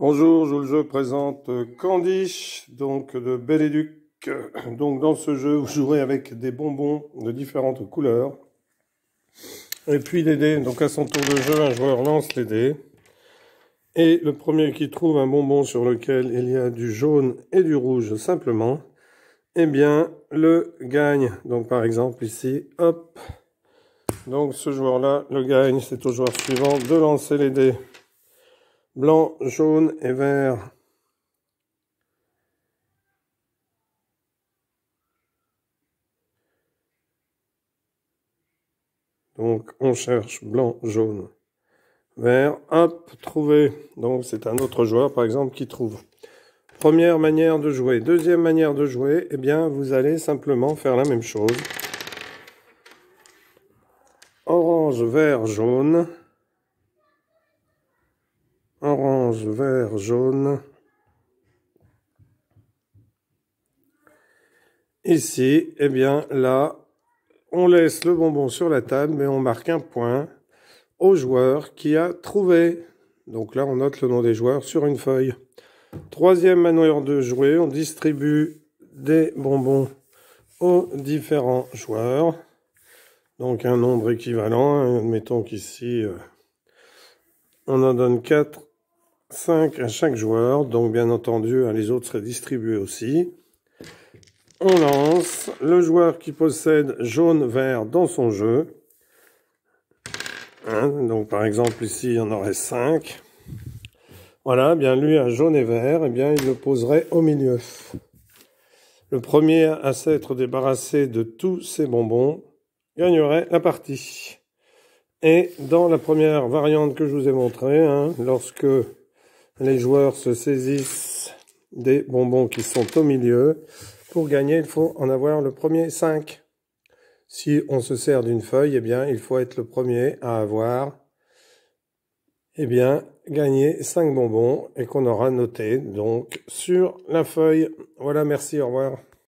Bonjour, je vous le présente euh, Candish, donc de Beléduc. Donc dans ce jeu, vous jouerez avec des bonbons de différentes couleurs. Et puis des dés. Donc à son tour de jeu, un joueur lance les dés. Et le premier qui trouve un bonbon sur lequel il y a du jaune et du rouge simplement, eh bien, le gagne. Donc par exemple ici, hop. Donc ce joueur-là, le gagne. C'est au joueur suivant de lancer les dés blanc, jaune et vert. Donc on cherche blanc, jaune, vert, hop, trouvé. Donc c'est un autre joueur par exemple qui trouve. Première manière de jouer. Deuxième manière de jouer, eh bien vous allez simplement faire la même chose. Orange, vert, jaune. vert, jaune. Ici, et eh bien là, on laisse le bonbon sur la table, mais on marque un point au joueur qui a trouvé. Donc là, on note le nom des joueurs sur une feuille. Troisième manoir de jouer, on distribue des bonbons aux différents joueurs. Donc un nombre équivalent, hein. admettons qu'ici, euh, on en donne 4 5 à chaque joueur, donc bien entendu, hein, les autres seraient distribués aussi. On lance le joueur qui possède jaune-vert dans son jeu. Hein, donc par exemple ici, il y en aurait 5. Voilà, eh bien lui a jaune et vert, et eh bien il le poserait au milieu. Le premier à s'être débarrassé de tous ses bonbons gagnerait la partie. Et dans la première variante que je vous ai montrée, hein, lorsque les joueurs se saisissent des bonbons qui sont au milieu. Pour gagner, il faut en avoir le premier 5. Si on se sert d'une feuille, eh bien, il faut être le premier à avoir, eh bien, gagner 5 bonbons et qu'on aura noté donc sur la feuille. Voilà, merci, au revoir.